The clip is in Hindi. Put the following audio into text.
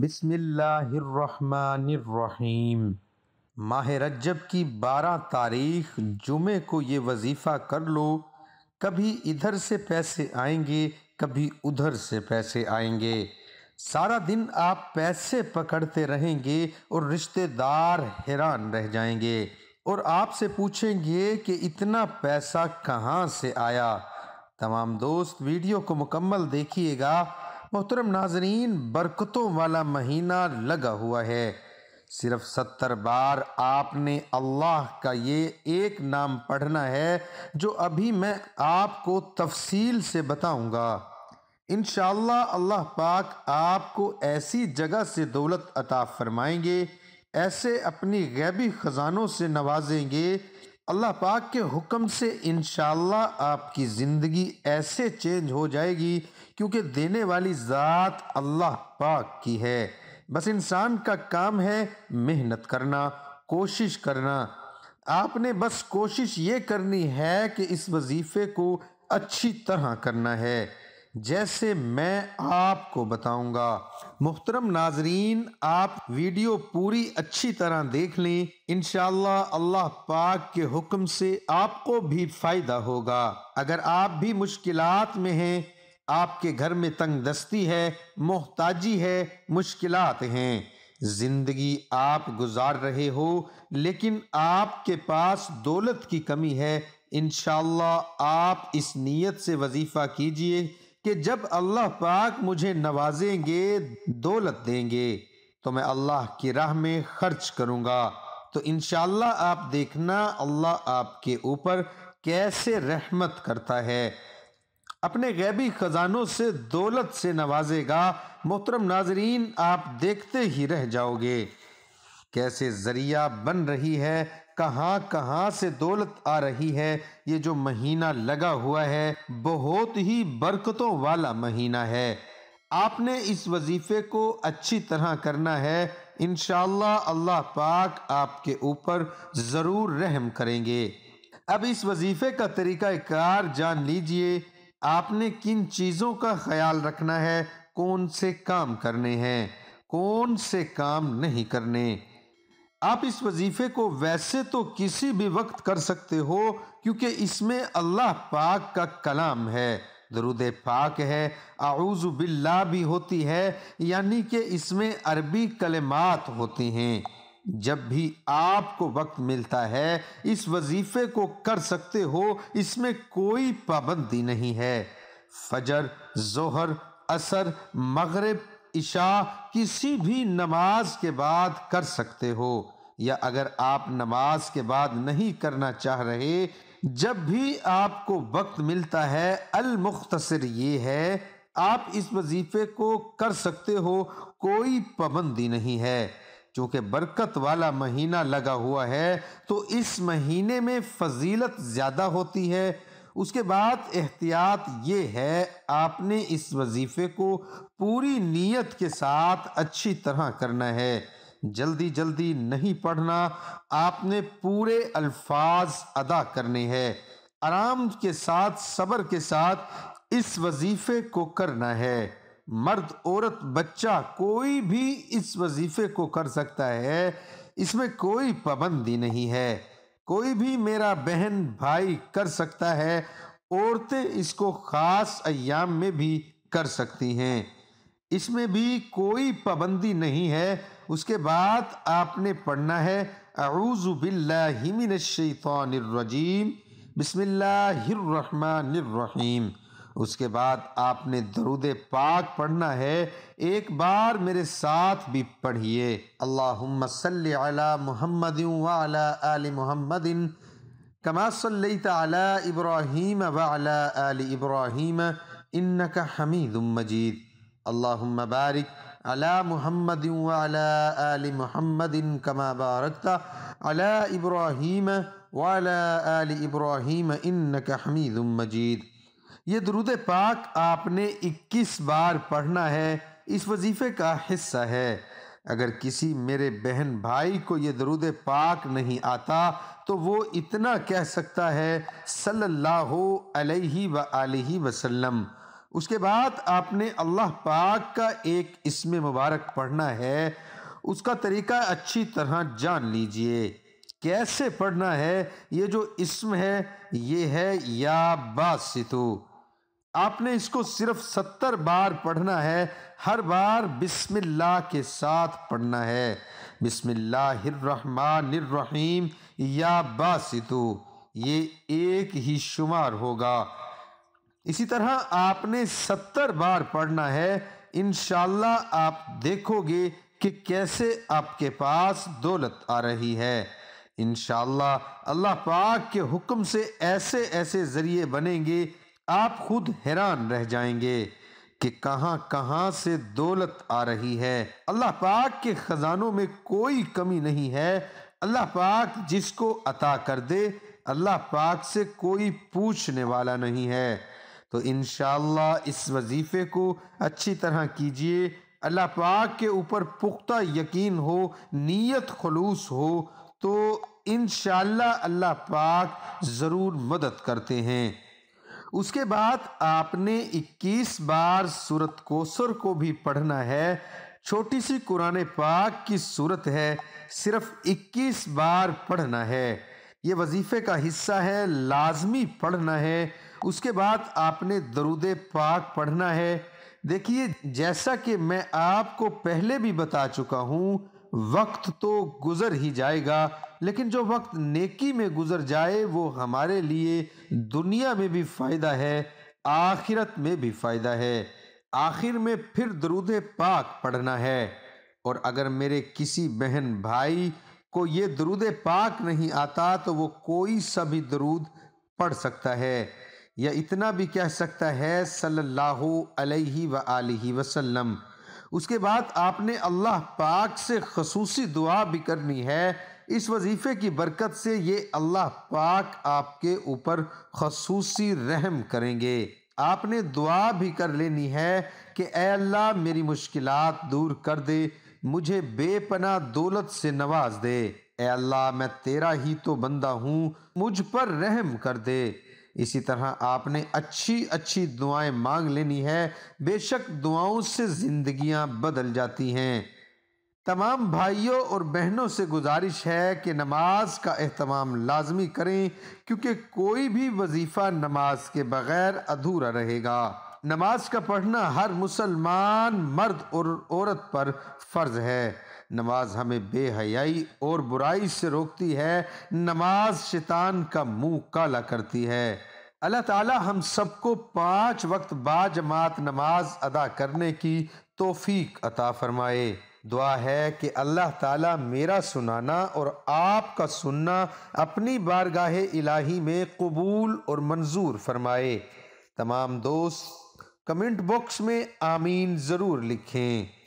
बिस्मिल्लाहिर्रहमानिर्रहीम माह रज्जब की बारह तारीख जुमे को ये वजीफ़ा कर लो कभी इधर से पैसे आएंगे कभी उधर से पैसे आएंगे सारा दिन आप पैसे पकड़ते रहेंगे और रिश्तेदार हैरान रह जाएंगे और आपसे पूछेंगे कि इतना पैसा कहाँ से आया तमाम दोस्त वीडियो को मुकम्मल देखिएगा मोहतरम नाजरीन बरकतों वाला महीना लगा हुआ है सिर्फ सत्तर बार आपने अल्लाह का ये एक नाम पढ़ना है जो अभी मैं आपको तफसील से बताऊंगा इन अल्लाह पाक आपको ऐसी जगह से दौलत अता फरमाएंगे ऐसे अपनी गैबी ख़जानों से नवाजेंगे अल्लाह पाक के हुक्म से इन आपकी ज़िंदगी ऐसे चेंज हो जाएगी क्योंकि देने वाली ज़ात अल्लाह पाक की है बस इंसान का काम है मेहनत करना कोशिश करना आपने बस कोशिश ये करनी है कि इस वजीफ़े को अच्छी तरह करना है जैसे मैं आपको बताऊंगा मुहतरम नाजरीन आप वीडियो पूरी अच्छी तरह देख लें इनशाला अल्लाह पाक के हुक्म से आपको भी फायदा होगा अगर आप भी मुश्किलात में हैं आपके घर में तंग दस्ती है मोहताजी है मुश्किलात हैं जिंदगी आप गुजार रहे हो लेकिन आपके पास दौलत की कमी है इनशाला आप इस नीयत से वजीफ़ा कीजिए कि जब अल्लाह पाक मुझे नवाजेंगे दौलत देंगे तो मैं अल्लाह की राह में खर्च करूंगा तो इनशाला आप देखना अल्लाह आपके ऊपर कैसे रहमत करता है अपने गैबी ख़जानों से दौलत से नवाजेगा मोहतरम नाजरीन आप देखते ही रह जाओगे कैसे ज़रिया बन रही है कहाँ कहाँ से दौलत आ रही है ये जो महीना लगा हुआ है बहुत ही बरकतों वाला महीना है आपने इस वजीफ़े को अच्छी तरह करना है इन अल्लाह पाक आपके ऊपर ज़रूर रहम करेंगे अब इस वजीफ़े का तरीका कार जान लीजिए आपने किन चीज़ों का ख्याल रखना है कौन से काम करने हैं कौन से काम नहीं करने आप इस वजीफे को वैसे तो किसी भी वक्त कर सकते हो क्योंकि इसमें अल्लाह पाक का कलाम है दरुद पाक है आउज़ बिल्ला भी होती है यानी कि इसमें अरबी कलमात होती हैं जब भी आपको वक्त मिलता है इस वजीफे को कर सकते हो इसमें कोई पाबंदी नहीं है फजर जोहर असर मगरब इशा किसी भी नमाज के बाद कर सकते हो या अगर आप नमाज के बाद नहीं करना चाह रहे जब भी आपको वक्त मिलता है अल मुख्तसर ये है आप इस वजीफे को कर सकते हो कोई पाबंदी नहीं है चूंकि बरकत वाला महीना लगा हुआ है तो इस महीने में फजीलत ज़्यादा होती है उसके बाद एहतियात ये है आपने इस वजीफ़े को पूरी नीयत के साथ अच्छी तरह करना है जल्दी जल्दी नहीं पढ़ना आपने पूरे अल्फाज अदा करने हैं आराम के साथ सब्र के साथ इस वजीफ़े को करना है मर्द औरत बच्चा कोई भी इस वजीफ़े को कर सकता है इसमें कोई पाबंदी नहीं है कोई भी मेरा बहन भाई कर सकता है औरतें इसको ख़ास अयाम में भी कर सकती हैं इसमें भी कोई पाबंदी नहीं है उसके बाद आपने पढ़ना है अरूज़बिल्लिमिनशैतरजीम बसमिल्लर रहीम उसके बाद आपने दरुद पाक पढ़ना है एक बार मेरे साथ भी पढ़िए अल्लाहुम्मा सल्लि अला मुहम्मद वाला आल मुहम्मदिन कमा सल्लैत अला इब्राहीम वाला आल इन्नका हमीदुम मजीद अल्लाहुम्मा बारिक अला मुहम्मद वाला आल मुहम्मदिन कमा बारकता अला इब्राहीम वाला आल इब्राहीम इन्नका हमीदुम मजीद ये दरुद पाक आपने 21 बार पढ़ना है इस वजीफ़े का हिस्सा है अगर किसी मेरे बहन भाई को ये दरुद पाक नहीं आता तो वो इतना कह सकता है सल्लल्लाहु अलैहि व आलिहि वसल्लम उसके बाद आपने अल्लाह पाक का एक इसम मुबारक पढ़ना है उसका तरीका अच्छी तरह जान लीजिए कैसे पढ़ना है ये जो इसम है ये है या बासितु आपने इसको सिर्फ सत्तर बार पढ़ना है हर बार बिस्मिल्लाह के साथ पढ़ना है बिस्मिल्लाहिर्रहमानिर्रहीम या बासितु ये एक ही शुमार होगा इसी तरह आपने सत्तर बार पढ़ना है इनशाला आप देखोगे कि कैसे आपके पास दौलत आ रही है इनशाला अल्लाह पाक के हुक्म से ऐसे ऐसे ज़रिए बनेंगे आप खुद हैरान रह जाएंगे कि कहां कहां से दौलत आ रही है अल्लाह पाक के ख़जानों में कोई कमी नहीं है अल्लाह पाक जिसको अता कर दे अल्लाह पाक से कोई पूछने वाला नहीं है तो इन इस वजीफ़े को अच्छी तरह कीजिए अल्लाह पाक के ऊपर पुख्ता यकीन हो नीयत खलूस हो तो इन अल्लाह पाक ज़रूर मदद करते हैं उसके बाद आपने 21 बार सूरत कोसर को भी पढ़ना है छोटी सी कुरान पाक की सूरत है सिर्फ 21 बार पढ़ना है ये वजीफे का हिस्सा है लाजमी पढ़ना है उसके बाद आपने दरुद पाक पढ़ना है देखिए जैसा कि मैं आपको पहले भी बता चुका हूँ वक्त तो गुज़र ही जाएगा लेकिन जो वक्त नेकी में गुज़र जाए वो हमारे लिए दुनिया में भी फ़ायदा है आखिरत में भी फ़ायदा है आखिर में फिर दरूद पाक पढ़ना है और अगर मेरे किसी बहन भाई को ये दरूद पाक नहीं आता तो वो कोई सा भी दरूद पढ़ सकता है या इतना भी कह सकता है सल्लल्लाहु अलैहि व आलिहि वसल्लम उसके बाद आपने अल्लाह पाक से खसूसी दुआ भी करनी है इस वजीफ़े की बरकत से ये अल्लाह पाक आपके ऊपर खसूसी रहम करेंगे आपने दुआ भी कर लेनी है कि अल्लाह मेरी मुश्किल दूर कर दे मुझे बेपना दौलत से नवाज दे अल्लाह मैं तेरा ही तो बंदा हूँ मुझ पर रहम कर दे इसी तरह आपने अच्छी अच्छी दुआएं मांग लेनी है बेशक दुआओं से जिंदगियां बदल जाती हैं तमाम भाइयों और बहनों से गुजारिश है कि नमाज का अहतमाम लाजमी करें क्योंकि कोई भी वजीफ़ा नमाज के बग़ैर अधूरा रहेगा नमाज का पढ़ना हर मुसलमान मर्द और औरत पर फ़र्ज है नमाज हमें बेहयाई और बुराई से रोकती है नमाज शैतान का मुंह काला करती है अल्लाह ताला हम सबको पांच वक्त बाजमात नमाज अदा करने की तोफीक अता फरमाए दुआ है कि अल्लाह ताला मेरा सुनाना और आपका सुनना अपनी बारगाह इलाही में कबूल और मंजूर फरमाए तमाम दोस्त कमेंट बॉक्स में आमीन ज़रूर लिखें